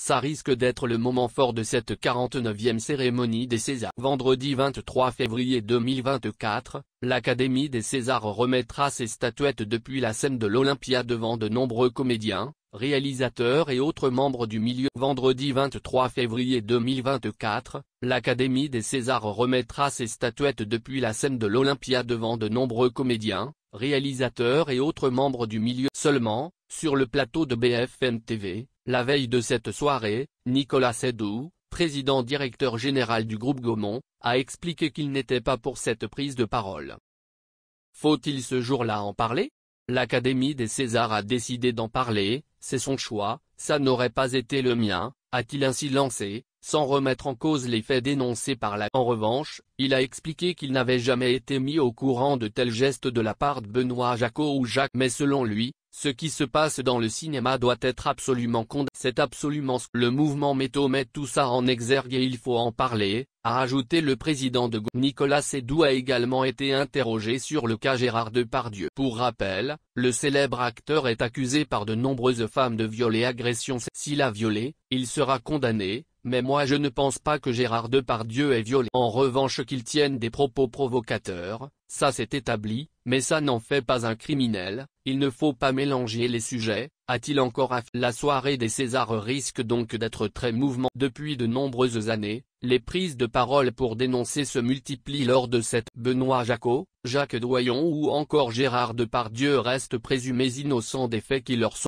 Ça risque d'être le moment fort de cette 49e cérémonie des Césars. Vendredi 23 février 2024, l'Académie des Césars remettra ses statuettes depuis la scène de l'Olympia devant de nombreux comédiens, réalisateurs et autres membres du milieu. Vendredi 23 février 2024, l'Académie des Césars remettra ses statuettes depuis la scène de l'Olympia devant de nombreux comédiens, réalisateurs et autres membres du milieu. Seulement, sur le plateau de BFM TV, la veille de cette soirée, Nicolas Sedou, président directeur général du groupe Gaumont, a expliqué qu'il n'était pas pour cette prise de parole. Faut-il ce jour-là en parler L'Académie des Césars a décidé d'en parler, c'est son choix, ça n'aurait pas été le mien, a-t-il ainsi lancé, sans remettre en cause les faits dénoncés par la... En revanche, il a expliqué qu'il n'avait jamais été mis au courant de tels gestes de la part de Benoît Jacot ou Jacques, mais selon lui, ce qui se passe dans le cinéma doit être absolument condamné. C'est absolument ce le mouvement métaux met tout ça en exergue et il faut en parler, a ajouté le président de Go Nicolas Sédou a également été interrogé sur le cas Gérard Depardieu. Pour rappel, le célèbre acteur est accusé par de nombreuses femmes de viol et agression. S'il a violé, il sera condamné, mais moi je ne pense pas que Gérard Depardieu ait violé. En revanche qu'il tienne des propos provocateurs, ça s'est établi, mais ça n'en fait pas un criminel, il ne faut pas mélanger les sujets, a-t-il encore aff... La soirée des Césars risque donc d'être très mouvement. Depuis de nombreuses années, les prises de parole pour dénoncer se multiplient lors de cette Benoît Jacot, Jacques Doyon ou encore Gérard Depardieu restent présumés innocents des faits qui leur sont